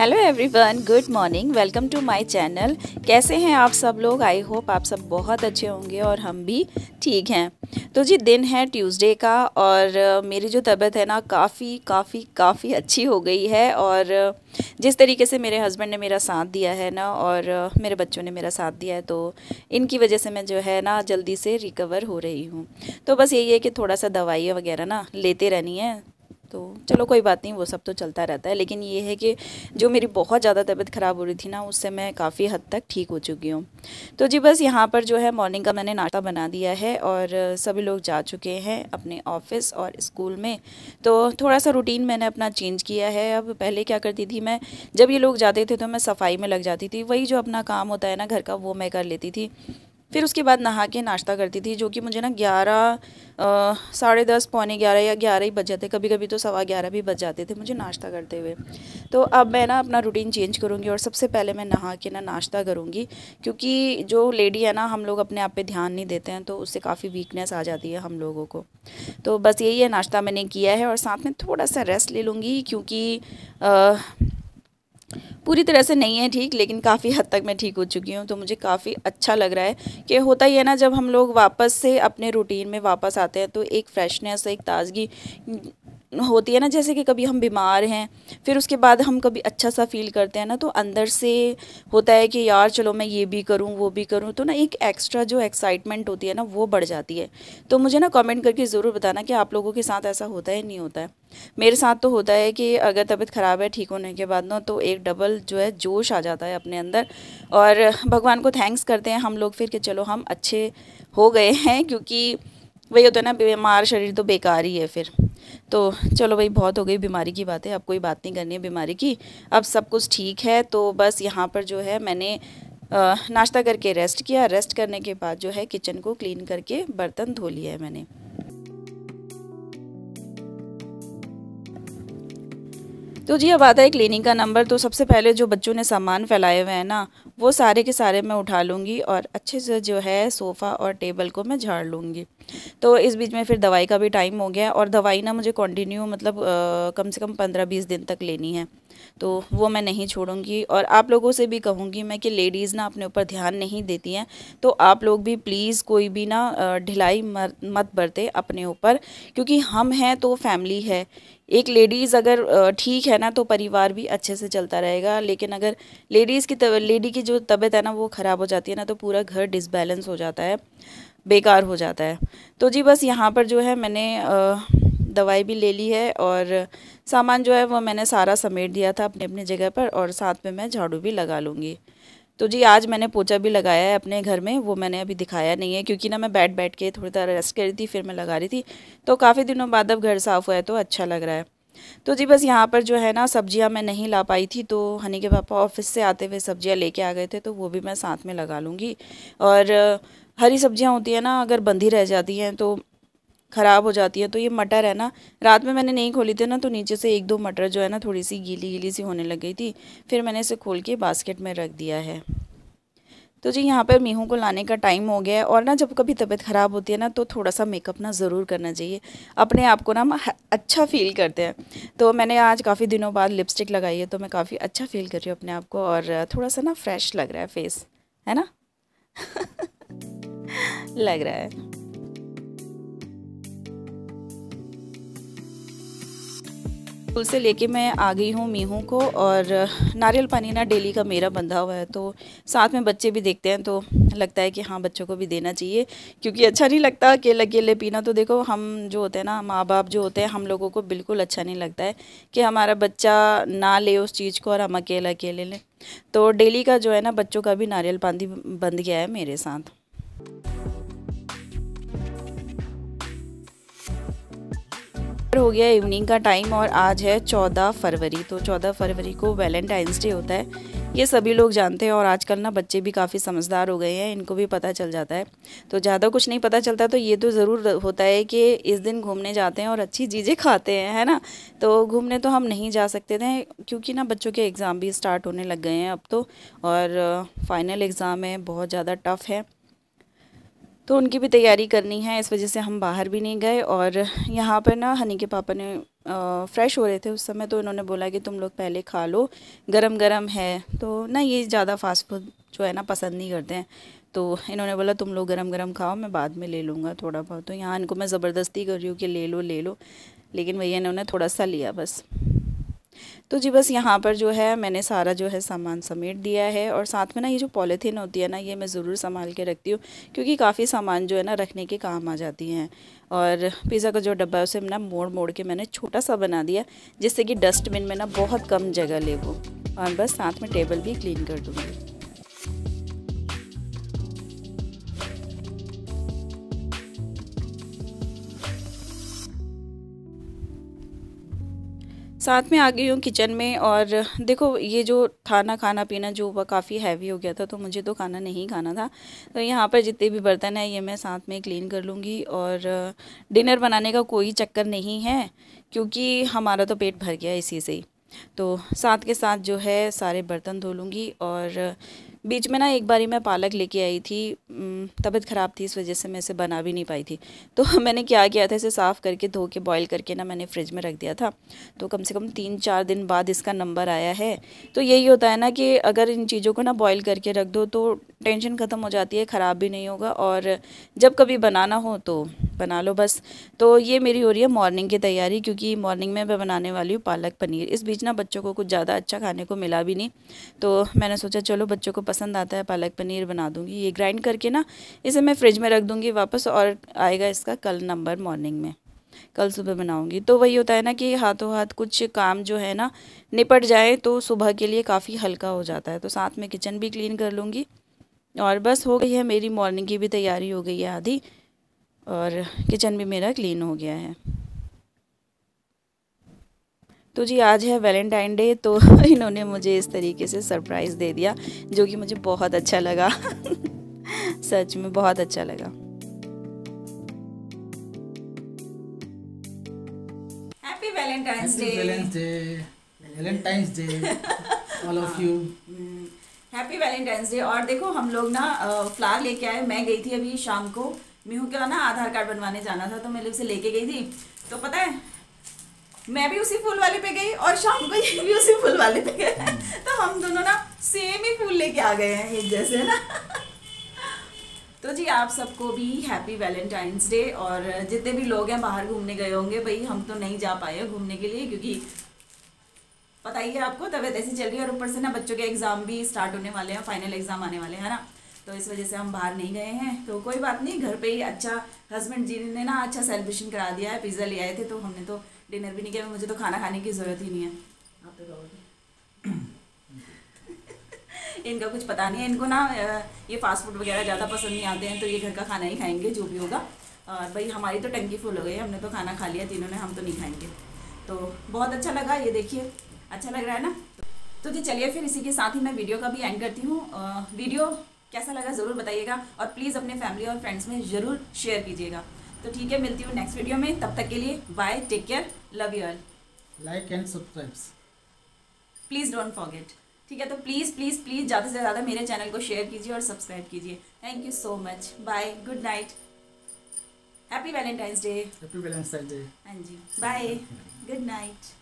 hello everyone good morning welcome to my channel कैसे हैं आप सब लोग आई होप आप सब बहुत अच्छे होंगे और हम भी ठीक हैं तो जी दिन है ट्यूसडे का और मेरी जो तबीयत है ना काफ़ी काफ़ी काफ़ी अच्छी हो गई है और जिस तरीके से मेरे हस्बैंड ने मेरा साथ दिया है ना और मेरे बच्चों ने मेरा साथ दिया है तो इनकी वजह से मैं जो है ना जल्दी से रिकवर हो रही हूँ तो बस यही है कि थोड़ा सा दवाइयाँ वगैरह ना लेते रहनी है तो चलो कोई बात नहीं वो सब तो चलता रहता है लेकिन ये है कि जो मेरी बहुत ज़्यादा तबीयत ख़राब हो रही थी ना उससे मैं काफ़ी हद तक ठीक हो चुकी हूँ तो जी बस यहाँ पर जो है मॉर्निंग का मैंने नाश्ता बना दिया है और सभी लोग जा चुके हैं अपने ऑफिस और स्कूल में तो थोड़ा सा रूटीन मैंने अपना चेंज किया है अब पहले क्या करती थी मैं जब ये लोग जाते थे तो मैं सफाई में लग जाती थी वही जो अपना काम होता है ना घर का वो मैं कर लेती थी फिर उसके बाद नहा के नाश्ता करती थी जो कि मुझे ना ग्यारह साढ़े दस पौने ग्यारह या ग्यारह ही बज जाते कभी कभी तो सवा ग्यारह भी बज जाते थे मुझे नाश्ता करते हुए तो अब मैं ना अपना रूटीन चेंज करूँगी और सबसे पहले मैं नहा के ना नाश्ता करूँगी क्योंकि जो लेडी है ना हम लोग अपने आप पर ध्यान नहीं देते हैं तो उससे काफ़ी वीकनेस आ जाती है हम लोगों को तो बस यही है नाश्ता मैंने किया है और साथ में थोड़ा सा रेस्ट ले लूँगी क्योंकि पूरी तरह से नहीं है ठीक लेकिन काफ़ी हद तक मैं ठीक हो चुकी हूँ तो मुझे काफ़ी अच्छा लग रहा है कि होता ही है ना जब हम लोग वापस से अपने रूटीन में वापस आते हैं तो एक फ्रेशनेस एक ताजगी होती है ना जैसे कि कभी हम बीमार हैं फिर उसके बाद हम कभी अच्छा सा फील करते हैं ना तो अंदर से होता है कि यार चलो मैं ये भी करूँ वो भी करूँ तो ना एक एक्स्ट्रा जो एक्साइटमेंट होती है ना वो बढ़ जाती है तो मुझे ना कमेंट करके ज़रूर बताना कि आप लोगों के साथ ऐसा होता है नहीं होता है मेरे साथ तो होता है कि अगर तबीयत ख़राब है ठीक होने के बाद ना तो एक डबल जो है जोश आ जाता है अपने अंदर और भगवान को थैंक्स करते हैं हम लोग फिर कि चलो हम अच्छे हो गए हैं क्योंकि वही होता है ना बीमार शरीर तो बेकार ही है फिर तो चलो भाई बहुत हो गई बीमारी की बात है अब कोई बात नहीं करनी है बीमारी की अब सब कुछ ठीक है तो बस यहाँ पर जो है मैंने नाश्ता करके रेस्ट किया रेस्ट करने के बाद जो है किचन को क्लीन करके बर्तन धो लिया है मैंने तो जी अब आता है क्लिनिक का नंबर तो सबसे पहले जो बच्चों ने सामान फैलाए हुए हैं ना वो सारे के सारे मैं उठा लूँगी और अच्छे से जो है सोफ़ा और टेबल को मैं झाड़ लूँगी तो इस बीच में फिर दवाई का भी टाइम हो गया और दवाई ना मुझे कंटिन्यू मतलब आ, कम से कम पंद्रह बीस दिन तक लेनी है तो वो मैं नहीं छोड़ूंगी और आप लोगों से भी कहूँगी मैं कि लेडीज़ ना अपने ऊपर ध्यान नहीं देती हैं तो आप लोग भी प्लीज़ कोई भी ना ढिलाई मत बरते अपने ऊपर क्योंकि हम हैं तो फैमिली है एक लेडीज़ अगर ठीक है ना तो परिवार भी अच्छे से चलता रहेगा लेकिन अगर लेडीज़ की लेडी की जो तबीयत है ना वो ख़राब हो जाती है ना तो पूरा घर डिसबैलेंस हो जाता है बेकार हो जाता है तो जी बस यहाँ पर जो है मैंने आ, दवाई भी ले ली है और सामान जो है वो मैंने सारा समेट दिया था अपने अपने जगह पर और साथ में मैं झाड़ू भी लगा लूँगी तो जी आज मैंने पोचा भी लगाया है अपने घर में वो मैंने अभी दिखाया नहीं है क्योंकि ना मैं बैठ बैठ के थोड़ी देर रेस्ट कर रही थी फिर मैं लगा रही थी तो काफ़ी दिनों बाद अब घर साफ़ हुआ है तो अच्छा लग रहा है तो जी बस यहाँ पर जो है ना सब्जियाँ मैं नहीं ला पाई थी तो हनी के पापा ऑफिस से आते हुए सब्जियाँ लेके आ गए थे तो वो भी मैं साथ में लगा लूँगी और हरी सब्जियाँ होती है ना अगर बंधी रह जाती हैं तो ख़राब हो जाती है तो ये मटर है ना रात में मैंने नहीं खोली थी ना तो नीचे से एक दो मटर जो है ना थोड़ी सी गीली गीली सी होने लग गई थी फिर मैंने इसे खोल के बास्केट में रख दिया है तो जी यहाँ पर मीहू को लाने का टाइम हो गया है और ना जब कभी तबीयत ख़राब होती है ना तो थोड़ा सा मेकअप ना ज़रूर करना चाहिए अपने आप को ना हम अच्छा फील करते हैं तो मैंने आज काफ़ी दिनों बाद लिपस्टिक लगाई है तो मैं काफ़ी अच्छा फील कर रही हूँ अपने आप को और थोड़ा सा ना फ्रेश लग रहा है फेस है ना लग रहा है स्कूल से लेके मैं आ गई हूँ मीहू को और नारियल पानी ना डेली का मेरा बंधा हुआ है तो साथ में बच्चे भी देखते हैं तो लगता है कि हाँ बच्चों को भी देना चाहिए क्योंकि अच्छा नहीं लगता अकेले अकेले पीना तो देखो हम जो होते हैं ना माँ बाप जो होते हैं हम लोगों को बिल्कुल अच्छा नहीं लगता है कि हमारा बच्चा ना ले उस चीज़ को और हम अकेला अकेले लें तो डेली का जो है ना बच्चों का भी नारियल पानी बंध गया है मेरे साथ फिर हो गया इवनिंग का टाइम और आज है चौदह फरवरी तो चौदह फरवरी को वैलेंटाइंस डे होता है ये सभी लोग जानते हैं और आजकल ना बच्चे भी काफ़ी समझदार हो गए हैं इनको भी पता चल जाता है तो ज़्यादा कुछ नहीं पता चलता तो ये तो ज़रूर होता है कि इस दिन घूमने जाते हैं और अच्छी चीज़ें खाते हैं है ना तो घूमने तो हम नहीं जा सकते थे क्योंकि ना बच्चों के एग्ज़ाम भी स्टार्ट होने लग गए हैं अब तो और फाइनल एग्ज़ाम है बहुत ज़्यादा टफ़ है तो उनकी भी तैयारी करनी है इस वजह से हम बाहर भी नहीं गए और यहाँ पर ना हनी के पापा ने आ, फ्रेश हो रहे थे उस समय तो इन्होंने बोला कि तुम लोग पहले खा लो गरम गरम है तो ना ये ज़्यादा फास्ट फूड जो है ना पसंद नहीं करते हैं तो इन्होंने बोला तुम लोग गरम गरम खाओ मैं बाद में ले लूँगा थोड़ा बहुत तो यहाँ इनको मैं ज़बरदस्ती कर रही हूँ कि ले लो ले लो लेकिन भैया इन्होंने थोड़ा सा लिया बस तो जी बस यहाँ पर जो है मैंने सारा जो है सामान समेट दिया है और साथ में ना ये जो पॉलीथीन होती है ना ये मैं ज़रूर संभाल के रखती हूँ क्योंकि काफ़ी सामान जो है ना रखने के काम आ जाती हैं और पिज़्ज़ा का जो डब्बा है उसे ना मोड़ मोड़ के मैंने छोटा सा बना दिया जिससे कि डस्टबिन में ना बहुत कम जगह ले वो और बस साथ में टेबल भी क्लीन कर दूँगी साथ में आ गई हूँ किचन में और देखो ये जो था ना खाना पीना जो हुआ काफ़ी हैवी हो गया था तो मुझे तो खाना नहीं खाना था तो यहाँ पर जितने भी बर्तन है ये मैं साथ में क्लीन कर लूँगी और डिनर बनाने का कोई चक्कर नहीं है क्योंकि हमारा तो पेट भर गया इसी से ही तो साथ के साथ जो है सारे बर्तन धो लूँगी और बीच में ना एक बारी मैं पालक लेके आई थी तबीयत ख़राब थी इस वजह से मैं इसे बना भी नहीं पाई थी तो मैंने क्या किया था इसे साफ़ करके धो के बॉईल करके ना मैंने फ्रिज में रख दिया था तो कम से कम तीन चार दिन बाद इसका नंबर आया है तो यही होता है ना कि अगर इन चीज़ों को ना बॉईल करके रख दो तो टेंशन ख़त्म हो जाती है ख़राब भी नहीं होगा और जब कभी बनाना हो तो बना लो बस तो ये मेरी हो रही है मॉर्निंग की तैयारी क्योंकि मॉर्निंग में मैं बनाने वाली हूँ पालक पनीर इस बीच ना बच्चों को कुछ ज़्यादा अच्छा खाने को मिला भी नहीं तो मैंने सोचा चलो बच्चों को पसंद आता है पालक पनीर बना दूँगी ये ग्राइंड करके ना इसे मैं फ्रिज में रख दूँगी वापस और आएगा इसका कल नंबर मॉर्निंग में कल सुबह बनाऊंगी तो वही होता है ना कि हाथों हाथ कुछ काम जो है ना निपट जाए तो सुबह के लिए काफ़ी हल्का हो जाता है तो साथ में किचन भी क्लीन कर लूँगी और बस हो गई है मेरी मॉर्निंग की भी तैयारी हो गई है आधी और किचन भी मेरा क्लीन हो गया है तो जी आज है वैलेंटाइन डे तो इन्होंने मुझे इस तरीके से सरप्राइज़ दे दिया जो कि मुझे बहुत अच्छा लगा सच में बहुत अच्छा लगा happy valentine's day valentine's day all of you happy valentine's day और देखो हम लोग ना फ्लावर लेके आए मैं गई थी अभी शाम को मीहू का ना आधार कार्ड बनवाने जाना था तो मैं उसे लेके गई थी तो पता है मैं भी उसी फूल वाले पे गई और शाम को ये भी उसी फूल वाले पे गए तो हम दोनों ना सेम ही फूल लेके आ गए हैं एक जैसे ना तो जी आप सबको भी हैप्पी वैलेंटाइंस डे और जितने भी लोग हैं बाहर घूमने गए होंगे भाई हम तो नहीं जा पाए घूमने के लिए क्योंकि पता ही है आपको तबीयत ऐसी चल रही है और ऊपर से ना बच्चों के एग्ज़ाम भी स्टार्ट होने वाले हैं फाइनल एग्ज़ाम आने वाले हैं ना तो इस वजह से हम बाहर नहीं गए हैं तो कोई बात नहीं घर पे ही अच्छा हस्बैंड जी ने ना अच्छा सेलिब्रेशन करा दिया है पिज़्ज़ा ले आए थे तो हमने तो डिनर भी नहीं किया मुझे तो खाना खाने की ज़रूरत ही नहीं है तो इनका कुछ पता नहीं है इनको ना ये फास्ट फूड वगैरह ज़्यादा पसंद नहीं आते हैं तो ये घर का खाना ही खाएंगे जो भी होगा और भाई हमारी तो टंकी फुल हो गई हमने तो खाना खा लिया तीनों ने हम तो नहीं खाएंगे तो बहुत अच्छा लगा ये देखिए अच्छा लग रहा है ना तो जी चलिए फिर इसी के साथ ही मैं वीडियो का भी एंड करती हूँ वीडियो कैसा लगा ज़रूर बताइएगा और प्लीज़ अपने फैमिली और फ्रेंड्स में ज़रूर शेयर कीजिएगा तो ठीक है मिलती हूँ नेक्स्ट वीडियो में तब तक के लिए bye take care love you all like and subscribe please don't forget ठीक है तो प्लीज़ प्लीज़ प्लीज़ ज़्यादा से ज़्यादा मेरे चैनल को शेयर कीजिए और सब्सक्राइब कीजिए thank you so much bye good night happy valentine's day happy valentine's day हाँ जी बाय गुड नाइट